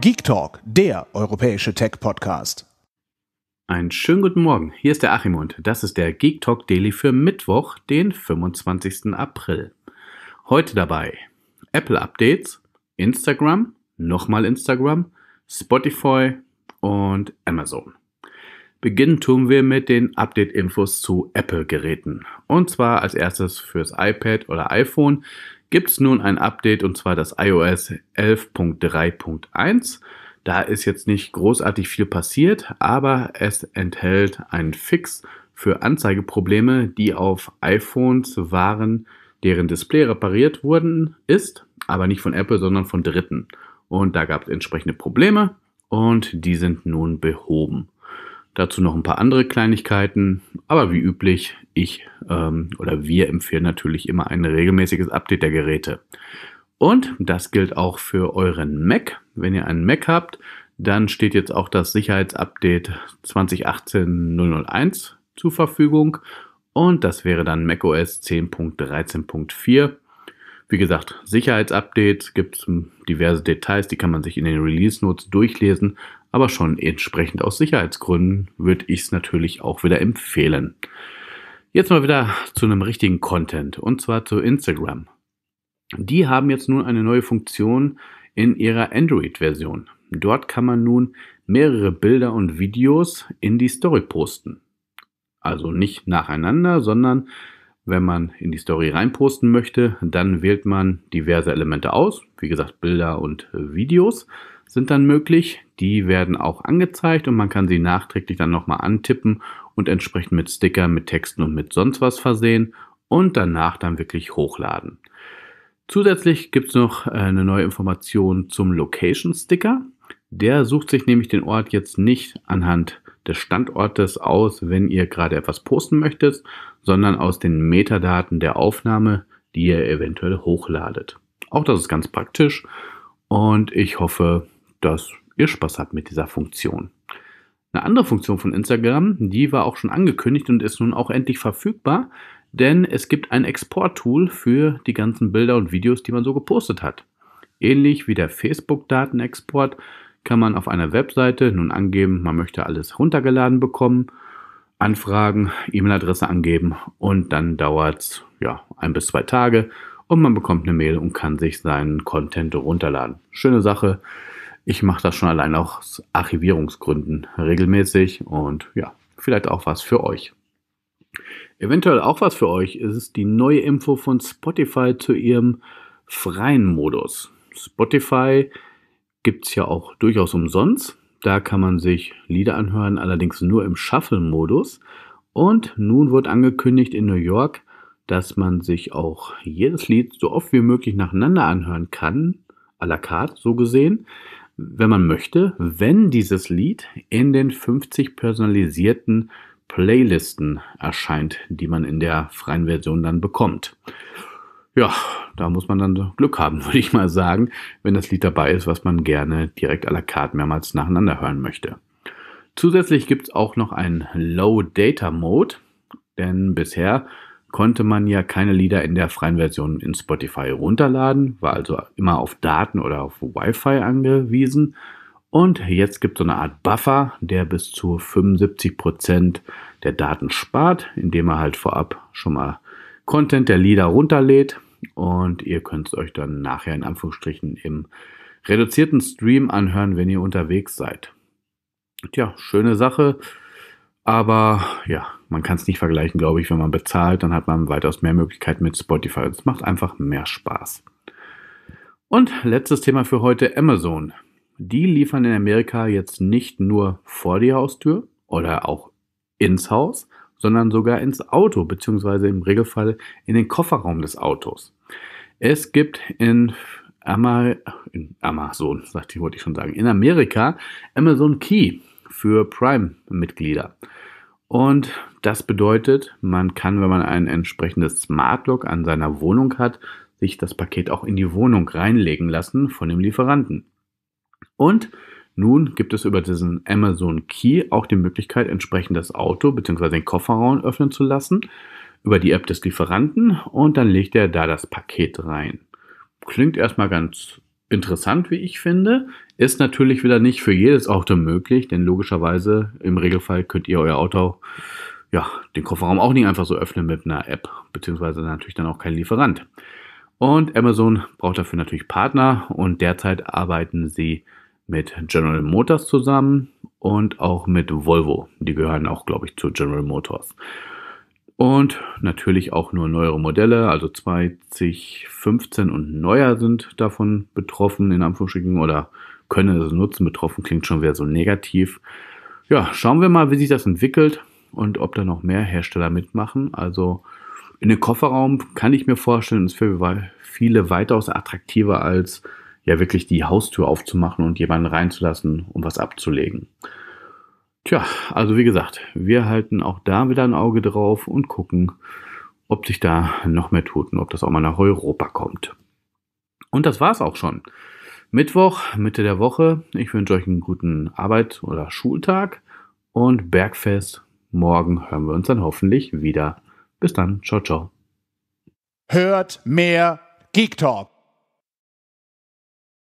Geek Talk, der europäische Tech-Podcast. Einen schönen guten Morgen, hier ist der Achim und das ist der Geek Talk Daily für Mittwoch, den 25. April. Heute dabei Apple Updates, Instagram, nochmal Instagram, Spotify und Amazon. Beginnen tun wir mit den Update-Infos zu Apple-Geräten. Und zwar als erstes fürs iPad oder iPhone gibt es nun ein Update und zwar das iOS 11.3.1. Da ist jetzt nicht großartig viel passiert, aber es enthält einen Fix für Anzeigeprobleme, die auf iPhones waren, deren Display repariert worden ist, aber nicht von Apple, sondern von Dritten. Und da gab es entsprechende Probleme und die sind nun behoben. Dazu noch ein paar andere Kleinigkeiten. Aber wie üblich, ich ähm, oder wir empfehlen natürlich immer ein regelmäßiges Update der Geräte. Und das gilt auch für euren Mac. Wenn ihr einen Mac habt, dann steht jetzt auch das Sicherheitsupdate 2018.001 zur Verfügung. Und das wäre dann macOS 10.13.4. Wie gesagt, Sicherheitsupdates gibt es diverse Details, die kann man sich in den Release Notes durchlesen aber schon entsprechend aus Sicherheitsgründen würde ich es natürlich auch wieder empfehlen. Jetzt mal wieder zu einem richtigen Content und zwar zu Instagram. Die haben jetzt nun eine neue Funktion in ihrer Android-Version. Dort kann man nun mehrere Bilder und Videos in die Story posten. Also nicht nacheinander, sondern wenn man in die Story reinposten möchte, dann wählt man diverse Elemente aus, wie gesagt Bilder und Videos sind dann möglich. Die werden auch angezeigt und man kann sie nachträglich dann nochmal antippen und entsprechend mit Stickern, mit Texten und mit sonst was versehen und danach dann wirklich hochladen. Zusätzlich gibt es noch äh, eine neue Information zum Location Sticker. Der sucht sich nämlich den Ort jetzt nicht anhand des Standortes aus, wenn ihr gerade etwas posten möchtet, sondern aus den Metadaten der Aufnahme, die ihr eventuell hochladet. Auch das ist ganz praktisch und ich hoffe, dass ihr Spaß habt mit dieser Funktion. Eine andere Funktion von Instagram, die war auch schon angekündigt und ist nun auch endlich verfügbar, denn es gibt ein Export-Tool für die ganzen Bilder und Videos, die man so gepostet hat. Ähnlich wie der Facebook-Datenexport kann man auf einer Webseite nun angeben, man möchte alles runtergeladen bekommen, anfragen, E-Mail-Adresse angeben und dann dauert es ja, ein bis zwei Tage und man bekommt eine Mail und kann sich seinen Content runterladen. Schöne Sache. Ich mache das schon allein aus Archivierungsgründen regelmäßig und ja, vielleicht auch was für euch. Eventuell auch was für euch ist die neue Info von Spotify zu ihrem freien Modus. Spotify gibt es ja auch durchaus umsonst. Da kann man sich Lieder anhören, allerdings nur im Shuffle-Modus. Und nun wird angekündigt in New York, dass man sich auch jedes Lied so oft wie möglich nacheinander anhören kann, à la carte so gesehen wenn man möchte, wenn dieses Lied in den 50 personalisierten Playlisten erscheint, die man in der freien Version dann bekommt. Ja, da muss man dann Glück haben, würde ich mal sagen, wenn das Lied dabei ist, was man gerne direkt à la carte mehrmals nacheinander hören möchte. Zusätzlich gibt es auch noch einen Low Data Mode, denn bisher konnte man ja keine Lieder in der freien Version in Spotify runterladen, war also immer auf Daten oder auf Wi-Fi angewiesen. Und jetzt gibt es so eine Art Buffer, der bis zu 75% der Daten spart, indem er halt vorab schon mal Content der Lieder runterlädt. Und ihr könnt es euch dann nachher in Anführungsstrichen im reduzierten Stream anhören, wenn ihr unterwegs seid. Tja, schöne Sache. Aber ja, man kann es nicht vergleichen, glaube ich. Wenn man bezahlt, dann hat man weitaus mehr Möglichkeiten mit Spotify. Es macht einfach mehr Spaß. Und letztes Thema für heute, Amazon. Die liefern in Amerika jetzt nicht nur vor die Haustür oder auch ins Haus, sondern sogar ins Auto, beziehungsweise im Regelfall in den Kofferraum des Autos. Es gibt in, Ama in Amazon, sagte ich, wollte ich schon sagen, in Amerika Amazon Key für Prime-Mitglieder. Und das bedeutet, man kann, wenn man ein entsprechendes Smart Lock an seiner Wohnung hat, sich das Paket auch in die Wohnung reinlegen lassen von dem Lieferanten. Und nun gibt es über diesen Amazon Key auch die Möglichkeit, entsprechend das Auto bzw. den Kofferraum öffnen zu lassen über die App des Lieferanten und dann legt er da das Paket rein. Klingt erstmal ganz Interessant, wie ich finde, ist natürlich wieder nicht für jedes Auto möglich, denn logischerweise im Regelfall könnt ihr euer Auto, ja, den Kofferraum auch nicht einfach so öffnen mit einer App, beziehungsweise natürlich dann auch kein Lieferant. Und Amazon braucht dafür natürlich Partner und derzeit arbeiten sie mit General Motors zusammen und auch mit Volvo. Die gehören auch, glaube ich, zu General Motors. Und natürlich auch nur neuere Modelle, also 2015 und neuer sind davon betroffen, in Anführungsstrichen, oder können es nutzen. Betroffen klingt schon wieder so negativ. Ja, schauen wir mal, wie sich das entwickelt und ob da noch mehr Hersteller mitmachen. Also in den Kofferraum kann ich mir vorstellen, ist für viele weitaus attraktiver als ja wirklich die Haustür aufzumachen und jemanden reinzulassen, um was abzulegen. Tja, also wie gesagt, wir halten auch da wieder ein Auge drauf und gucken, ob sich da noch mehr tut und ob das auch mal nach Europa kommt. Und das war's auch schon. Mittwoch, Mitte der Woche. Ich wünsche euch einen guten Arbeit- oder Schultag und Bergfest. Morgen hören wir uns dann hoffentlich wieder. Bis dann. Ciao, ciao. Hört mehr Geek Talk.